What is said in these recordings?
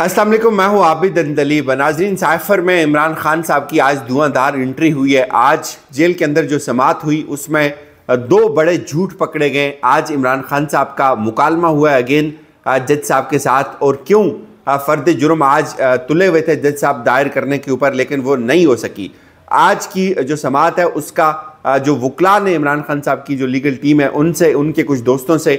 अस्सलाम मैं हूँ आबिद अंदली बनाजरीन साइफर में इमरान खान साहब की आज धुआंधार एंट्री हुई है आज जेल के अंदर जो समात हुई उसमें दो बड़े झूठ पकड़े गए आज इमरान खान साहब का मुकालमा हुआ है अगेन जज साहब के साथ और क्यों फ़र्द जुर्म आज तुले हुए थे जज साहब दायर करने के ऊपर लेकिन वो नहीं हो सकी आज की जो समात है उसका जो वकला ने इमरान खान साहब की जो लीगल टीम है उनसे उनके कुछ दोस्तों से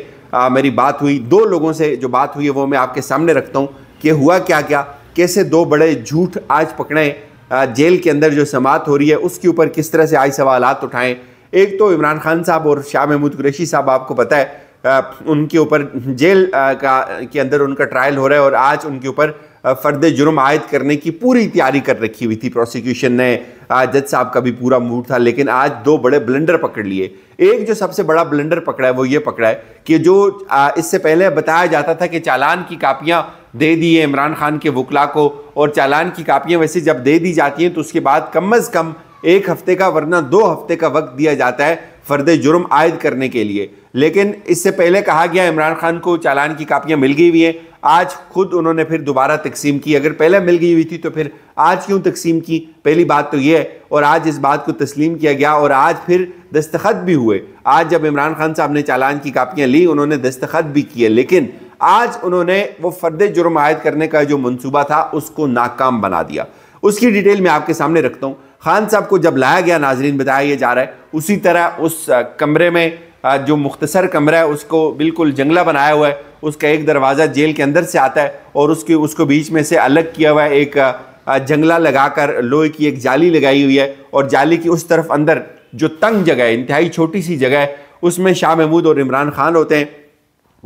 मेरी बात हुई दो लोगों से जो बात हुई है वो मैं आपके सामने रखता हूँ कि हुआ क्या क्या कैसे दो बड़े झूठ आज पकड़ें जेल के अंदर जो समात हो रही है उसके ऊपर किस तरह से आज सवाल उठाएं एक तो इमरान खान साहब और शाह महमूद कुरैशी साहब आपको पता है उनके ऊपर जेल का के अंदर उनका ट्रायल हो रहा है और आज उनके ऊपर फ़र्द जुर्म आयद करने की पूरी तैयारी कर रखी हुई थी प्रोसिक्यूशन ने जज साहब का भी पूरा मूड था लेकिन आज दो बड़े ब्लेंडर पकड़ लिए एक जो सबसे बड़ा ब्लेंडर पकड़ा है वो ये पकड़ा है कि जो इससे पहले बताया जाता था कि चालान की कापियाँ दे दी है इमरान खान के वकला को और चालान की कापियाँ वैसे जब दे दी जाती हैं तो उसके बाद कम अज़ कम एक हफ्ते का वरना दो हफ्ते का वक्त दिया जाता है फ़र्द जुर्म आयद करने के लिए लेकिन इससे पहले कहा गया इमरान खान को चालान की कापियाँ मिल गई हुई हैं आज खुद उन्होंने फिर दोबारा तकसीम की अगर पहले मिल गई हुई थी तो फिर आज क्यों तकसीम की पहली बात तो ये है और आज इस बात को तस्लीम किया गया और आज फिर दस्तखत भी हुए आज जब इमरान खान साहब ने चालान की कापियाँ ली उन्होंने दस्तखत भी किए लेकिन आज उन्होंने वो फर्द जुर्म आयद करने का जो मनसूबा था उसको नाकाम बना दिया उसकी डिटेल मैं आपके सामने रखता हूँ खान साहब को जब लाया गया नाजरीन बताया जा रहा है उसी तरह उस कमरे में हाँ, जो मुख्तसर कमरा है उसको बिल्कुल जंगला बनाया हुआ है उसका एक दरवाज़ा जेल के अंदर से आता है और उसके उसको बीच में से अलग किया हुआ है एक जंगला लगाकर लोहे की एक जाली लगाई हुई है और जाली की उस तरफ अंदर जो तंग जगह है इंतहाई छोटी सी जगह है उसमें शाह महमूद और इमरान खान होते हैं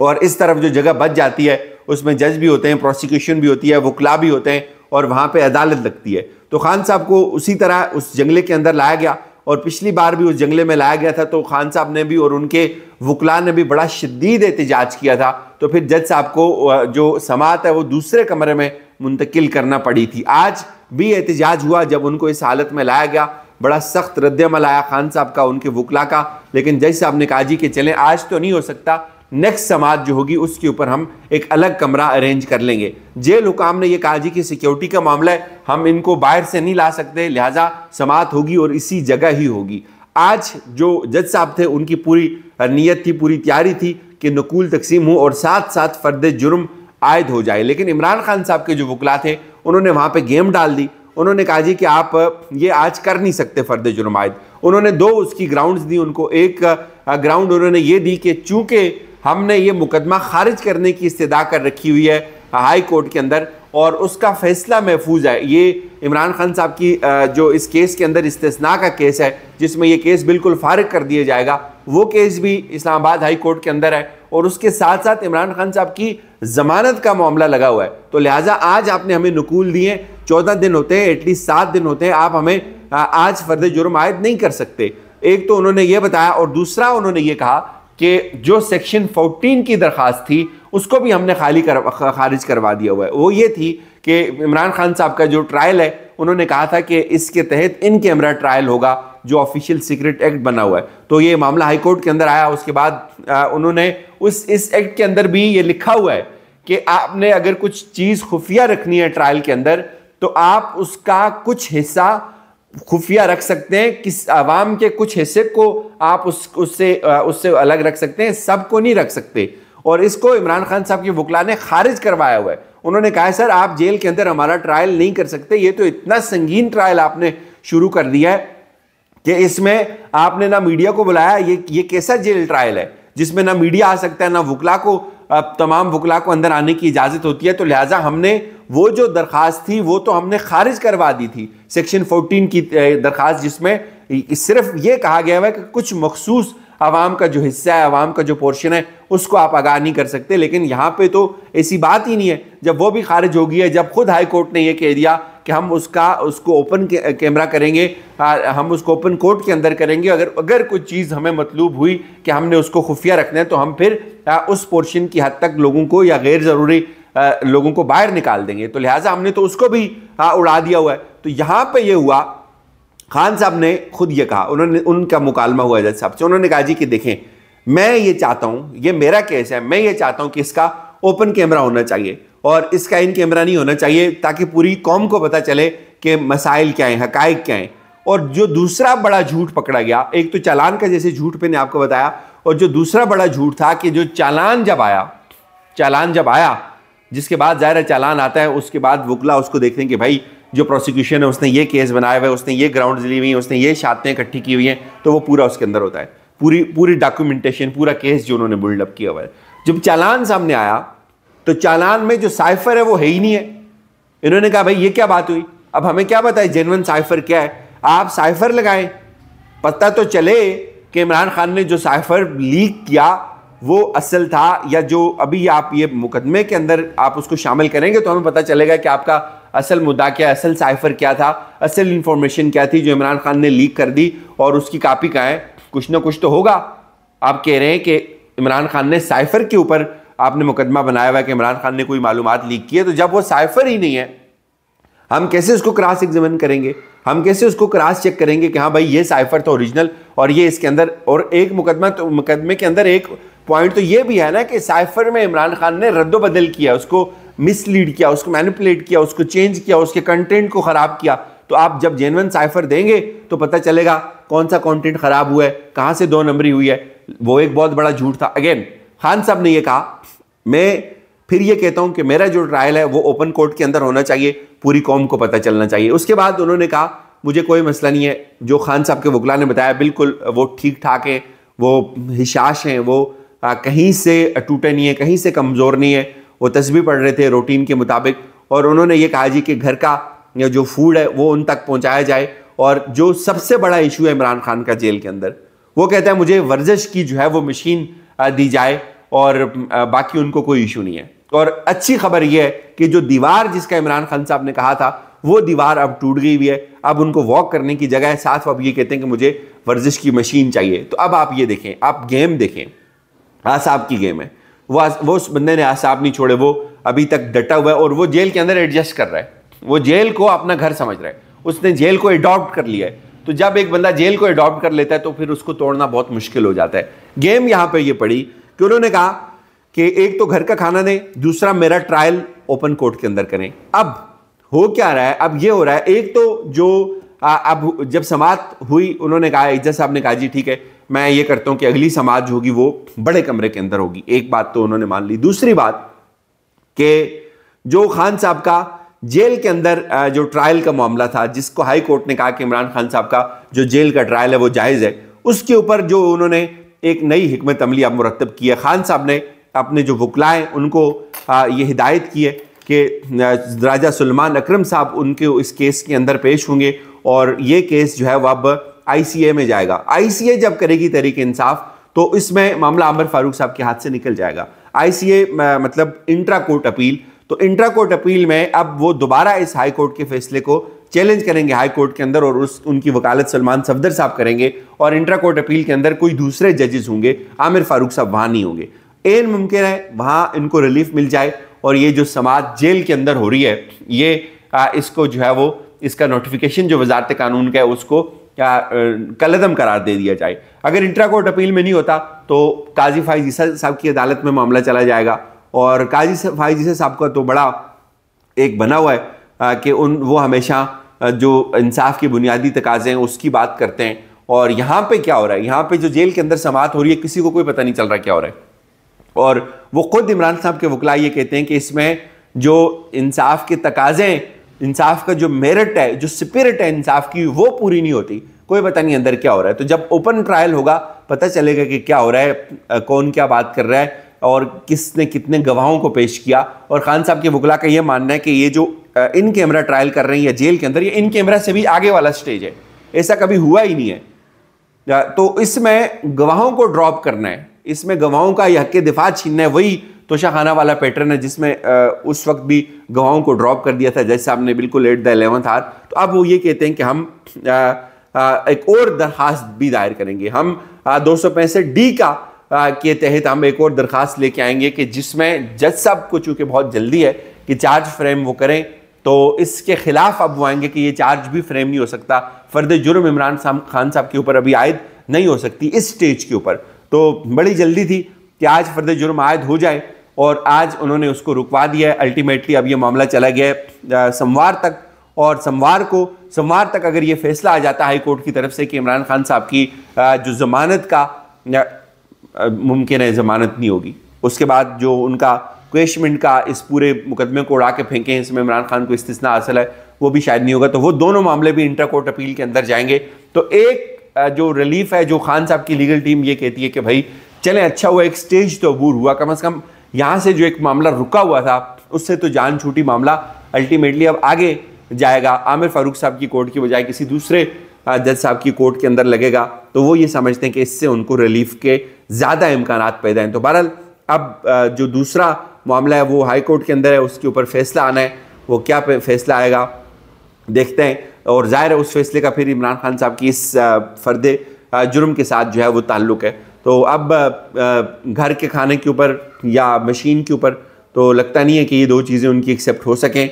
और इस तरफ जो जगह बच जाती है उसमें जज भी होते हैं प्रोसिक्यूशन भी होती है वकला भी होते हैं और वहाँ पर अदालत लगती है तो खान साहब को उसी तरह उस जंगले के अंदर लाया गया और पिछली बार भी उस जंगले में लाया गया था तो खान साहब ने भी और उनके वकला ने भी बड़ा शदीद एहतजाज किया था तो फिर जज साहब को जो समात है वो दूसरे कमरे में मुंतकिल करना पड़ी थी आज भी एहतजाज हुआ जब उनको इस हालत में लाया गया बड़ा सख्त रद्दमल आया खान साहब का उनके वकला का लेकिन जज साहब ने कहा जी कि चलें आज तो नहीं हो सकता नेक्स्ट समाज जो होगी उसके ऊपर हम एक अलग कमरा अरेंज कर लेंगे जेल हुकाम ने यह कहा जी कि सिक्योरिटी का मामला है हम इनको बाहर से नहीं ला सकते लिहाजा समात होगी और इसी जगह ही होगी आज जो जज साहब थे उनकी पूरी नीयत थी पूरी तैयारी थी कि नकूल तकसीम हो और साथ साथ फर्द जुर्म आयद हो जाए लेकिन इमरान खान साहब के जो वकला थे उन्होंने वहाँ पर गेम डाल दी उन्होंने कहा जी कि आप ये आज कर नहीं सकते फर्द जुर्म आयद उन्होंने दो उसकी ग्राउंड्स दी उनको एक ग्राउंड उन्होंने ये दी कि चूँकि हमने ये मुकदमा खारिज करने की इस्तदा कर रखी हुई है हाई कोर्ट के अंदर और उसका फैसला महफूज है ये इमरान खान साहब की जो इस केस के अंदर इस्तना का केस है जिसमें यह केस बिल्कुल फारग कर दिया जाएगा वो केस भी इस्लामाबाद हाई कोर्ट के अंदर है और उसके साथ साथ इमरान खान साहब की ज़मानत का मामला लगा हुआ है तो लिहाजा आज आपने हमें नकूल दिए चौदह दिन होते हैं एटलीस्ट सात दिन होते हैं आप हमें आज फर्द जुर्म आयद नहीं कर सकते एक तो उन्होंने ये बताया और दूसरा उन्होंने ये कहा कि जो सेक्शन 14 की दरख्वास्त थी उसको भी हमने खाली कर खारिज करवा दिया हुआ है वो ये थी कि इमरान खान साहब का जो ट्रायल है उन्होंने कहा था कि इसके तहत इन कैमरा ट्रायल होगा जो ऑफिशियल सीक्रेट एक्ट बना हुआ है तो ये मामला हाईकोर्ट के अंदर आया उसके बाद आ, उन्होंने उस इस एक्ट के अंदर भी ये लिखा हुआ है कि आपने अगर कुछ चीज़ खुफिया रखनी है ट्रायल के अंदर तो आप उसका कुछ हिस्सा खुफिया रख सकते हैं किस आवाम के कुछ हिस्से को आप उस उससे उससे अलग रख सकते हैं सबको नहीं रख सकते और इसको इमरान खान साहब की वकला ने खारिज करवाया हुआ है उन्होंने कहा है सर आप जेल के अंदर हमारा ट्रायल नहीं कर सकते ये तो इतना संगीन ट्रायल आपने शुरू कर दिया है कि इसमें आपने ना मीडिया को बुलाया ये ये कैसा जेल ट्रायल है जिसमें ना मीडिया आ सकता है ना वकला को तमाम वकला को अंदर आने की इजाज़त होती है तो लिहाजा हमने वो जो दरख्वास्त थी वो तो हमने खारिज करवा दी थी सेक्शन 14 की दरख्वास्त जिसमें सिर्फ ये कहा गया है कि कुछ मखसूस आवाम का जो हिस्सा है आवाम का जो पोर्शन है उसको आप आगाह नहीं कर सकते लेकिन यहाँ पे तो ऐसी बात ही नहीं है जब वो भी खारिज हो गई है जब खुद हाई कोर्ट ने यह कह दिया कि हम उसका उसको ओपन कैमरा के, करेंगे आ, हम उसको ओपन कोर्ट के अंदर करेंगे अगर अगर कोई चीज़ हमें मतलूब हुई कि हमने उसको खुफिया रखना है तो हम फिर आ, उस पोर्शन की हद तक लोगों को या गैर ज़रूरी लोगों को बाहर निकाल देंगे तो लिहाजा हमने तो उसको भी आ, उड़ा दिया हुआ है तो यहाँ पर यह हुआ खान साहब ने खुद ये कहा उन्होंने उनका मुकालमा हुआ जज साहब से उन्होंने कहा जी कि देखें मैं ये चाहता हूँ ये मेरा केस है मैं ये चाहता हूँ कि इसका ओपन कैमरा होना चाहिए और इसका इन कैमरा नहीं होना चाहिए ताकि पूरी कौम को पता चले कि मसाइल क्या हैं हक क्या हैं और जो दूसरा बड़ा झूठ पकड़ा गया एक तो चालान का जैसे झूठ मैंने आपको बताया और जो दूसरा बड़ा झूठ था कि जो चालान जब आया चालान जब आया जिसके बाद ज़ाहिर चालान आता है उसके बाद वकला उसको देखते हैं कि भाई जो प्रोसिक्यूशन है उसने ये केस बनाया हुआ है उसने ये ग्राउंड ली हुई है उसने ये शातें इकट्ठी की हुई हैं तो वो पूरा उसके अंदर होता है पूरी पूरी डॉक्यूमेंटेशन पूरा केस जो उन्होंने बिल्डअप किया हुआ है जब चालान सामने आया तो चालान में जो साइफर है वो है ही नहीं है इन्होंने कहा भाई ये क्या बात हुई अब हमें क्या बताए जेनवन साइफर क्या है आप साइफर लगाएं पता तो चले कि इमरान खान ने जो साइफर लीक किया वो असल था या जो अभी आप ये मुकदमे के अंदर आप उसको शामिल करेंगे तो हमें पता चलेगा कि आपका असल मुद्दा क्या असल साइफर क्या था असल इन्फॉर्मेशन क्या थी जो इमरान खान ने लीक कर दी और उसकी कापी कहाँ है कुछ ना कुछ तो होगा आप कह रहे हैं कि इमरान खान ने साइफर के ऊपर आपने मुकदमा बनाया हुआ है कि इमरान खान ने कोई मालूम लीक की है तो जब वो साइफर ही नहीं है हम कैसे उसको क्रॉस एग्जामिन करेंगे हम कैसे उसको क्रॉस चेक करेंगे कि हाँ भाई ये साइफर था तो ओरिजिनल और ये इसके अंदर और एक मुकदमा तो मुकदमे के अंदर एक पॉइंट तो ये भी है ना कि साइफर में इमरान खान ने रद्दोबदल किया उसको मिसलीड किया उसको मैनिपुलेट किया उसको चेंज किया उसके कंटेंट को ख़राब किया तो आप जब जेनवन साइफर देंगे तो पता चलेगा कौन सा कॉन्टेंट ख़राब हुआ है कहाँ से दो नंबरी हुई है वो एक बहुत बड़ा झूठ था अगेन खान साहब ने यह कहा मैं फिर ये कहता हूं कि मेरा जो ट्रायल है वो ओपन कोर्ट के अंदर होना चाहिए पूरी कौम को पता चलना चाहिए उसके बाद उन्होंने कहा मुझे कोई मसला नहीं है जो खान साहब के वकला ने बताया बिल्कुल वो ठीक ठाक हैं वो हिशाश हैं वो आ, कहीं से टूटे नहीं है कहीं से कमज़ोर नहीं है वो तस्वीर पढ़ रहे थे रूटीन के मुताबिक और उन्होंने ये कहा जी कि घर का जो फूड है वो उन तक पहुँचाया जाए और जो सबसे बड़ा इशू है इमरान खान का जेल के अंदर वो कहता है मुझे वर्जिश की जो है वो मशीन दी जाए और बाकी उनको कोई इशू नहीं है और अच्छी खबर यह है कि जो दीवार जिसका इमरान खान साहब ने कहा था वो दीवार अब टूट गई हुई है अब उनको वॉक करने की जगह है साथ अब ये कहते हैं कि मुझे वर्जिश की मशीन चाहिए तो अब आप ये देखें आप गेम देखें आसाब की गेम है वो वो उस बंदे ने आसाब नहीं छोड़े वो अभी तक डटा हुआ है और वो जेल के अंदर एडजस्ट कर रहा है वो जेल को अपना घर समझ रहा है उसने जेल को एडॉप्ट कर लिया है तो जब एक बंदा जेल को अडॉप्ट कर लेता है तो फिर उसको तोड़ना बहुत मुश्किल हो जाता है गेम यहां पर यह पड़ी कि उन्होंने कहा कि एक तो घर का खाना दें दूसरा मेरा ट्रायल ओपन कोर्ट के अंदर करें अब हो क्या रहा है अब ये हो रहा है एक तो जो आ, अब जब समाप्त हुई उन्होंने कहा इज्जत साहब ने कहा जी ठीक है मैं ये करता हूं कि अगली समाज होगी वो बड़े कमरे के अंदर होगी एक बात तो उन्होंने मान ली दूसरी बात के जो खान साहब का जेल के अंदर जो ट्रायल का मामला था जिसको हाई कोर्ट ने कहा कि इमरान खान साहब का जो जेल का ट्रायल है वो जायज़ है उसके ऊपर जो उन्होंने एक नई हमत अमली अब मुरतब की है खान साहब ने अपने जो वकलाएँ उनको ये हिदायत की है कि राजा सलमान अक्रम साहब उनके इस केस के अंदर पेश होंगे और ये केस जो है वह अब ए में जाएगा ए जब करेगी तरीके इंसाफ तो इसमें मामला आमिर फारूक साहब के हाथ से निकल जाएगा ए मतलब इंट्रा कोर्ट अपील तो इंट्रा कोर्ट अपील में अब वो दोबारा इस हाई कोर्ट के फैसले को चैलेंज करेंगे हाई कोर्ट के अंदर और उस उनकी वकालत सलमान सफदर साहब करेंगे और इंट्रा कोर्ट अपील के अंदर कोई दूसरे जजेस होंगे आमिर फारूक साहब वहाँ नहीं होंगे एन मुमकिन है वहाँ इनको रिलीफ मिल जाए और ये जो समाज जेल के अंदर हो रही है ये आ, इसको जो है वो इसका नोटिफिकेशन जो वजारत कानून का है उसको क्या कलदम करार दे दिया जाए अगर इंट्रा कोर्ट अपील में नहीं होता तो काजी फाइज साहब की अदालत में मामला चला जाएगा और काजी फाई जी से साहब का तो बड़ा एक बना हुआ है कि उन वो हमेशा जो इंसाफ की बुनियादी तकाजे हैं उसकी बात करते हैं और यहाँ पे क्या हो रहा है यहाँ पे जो जेल के अंदर समात हो रही है किसी को कोई पता नहीं चल रहा क्या हो रहा है और वो खुद इमरान साहब के वकला ये कहते हैं कि इसमें जो इंसाफ के तकाजे हैं इंसाफ का जो मेरिट है जो स्पिरिट है इंसाफ की वो पूरी नहीं होती कोई पता नहीं अंदर क्या हो रहा है तो जब ओपन ट्रायल होगा पता चलेगा कि क्या हो रहा है कौन क्या बात कर रहा है और किसने कितने गवाहों को पेश किया और खान साहब के वकला का यह मानना है कि ये जो इन कैमरा ट्रायल कर रहे हैं या जेल के अंदर ये इन कैमरा से भी आगे वाला स्टेज है ऐसा कभी हुआ ही नहीं है तो इसमें गवाहों को ड्रॉप करना है इसमें गवाहों का यह के दिफा छीनना है वही तोशाखाना वाला पैटर्न है जिसमें उस वक्त भी गवाहों को ड्रॉप कर दिया था जज साहब ने बिल्कुल एट द एलेवंथ हार तो अब वो ये कहते हैं कि हम एक और दरखास्त भी दायर करेंगे हम दो डी का के तहत हम एक और दरख्वास्त लेके आएंगे कि जिसमें जज साहब को चूँकि बहुत जल्दी है कि चार्ज फ्रेम वो करें तो इसके खिलाफ अब वो आएंगे कि ये चार्ज भी फ्रेम नहीं हो सकता फर्द जुर्म इमरान साहब खान साहब के ऊपर अभी आयद नहीं हो सकती इस स्टेज के ऊपर तो बड़ी जल्दी थी कि आज फर्द जुर्म आयद हो जाए और आज उन्होंने उसको रुकवा दिया है अल्टीमेटली अब ये मामला चला गया है सोमवार तक और सोमवार को सोमवार तक अगर ये फैसला आ जाता है हाई कोर्ट की तरफ से कि इमरान खान साहब की जो जमानत का मुमकिन है ज़मानत नहीं होगी उसके बाद जो उनका क्वेशमेंट का इस पूरे मुकदमे को उड़ा के फेंके इसमें इमरान खान को इस्तना हासिल है वो भी शायद नहीं होगा तो वो दोनों मामले भी इंटर कोर्ट अपील के अंदर जाएंगे तो एक जो रिलीफ है जो खान साहब की लीगल टीम ये कहती है कि भाई चलें अच्छा हुआ एक स्टेज तो अबूर हुआ कम अज़ कम यहाँ से जो एक मामला रुका हुआ था उससे तो जान छूटी मामला अल्टीमेटली अब आगे जाएगा आमिर फारूक साहब की कोर्ट की बजाय किसी दूसरे जज साहब की कोर्ट के अंदर लगेगा तो वो ये समझते हैं कि इससे उनको रिलीफ के ज़्यादा इम्कान पैदा हैं तो बहरहाल अब जो दूसरा मामला है वो हाई कोर्ट के अंदर है उसके ऊपर फैसला आना है वो क्या फैसला आएगा देखते हैं और ज़ाहिर है उस फैसले का फिर इमरान खान साहब की इस फर्द जुर्म के साथ जो है वो ताल्लुक़ है तो अब घर के खाने के ऊपर या मशीन के ऊपर तो लगता नहीं है कि ये दो चीज़ें उनकी एक्सेप्ट हो सकें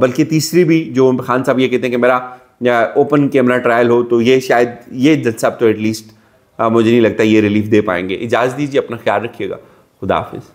बल्कि तीसरी भी जो खान साहब ये कहते हैं कि मेरा ओपन कैमरा ट्रायल हो तो ये शायद ये जज साहब तो एटलीस्ट मुझे नहीं लगता ये रिलीफ दे पाएंगे इजाज़ दीजिए अपना ख्याल रखिएगा खुदा हाफिज़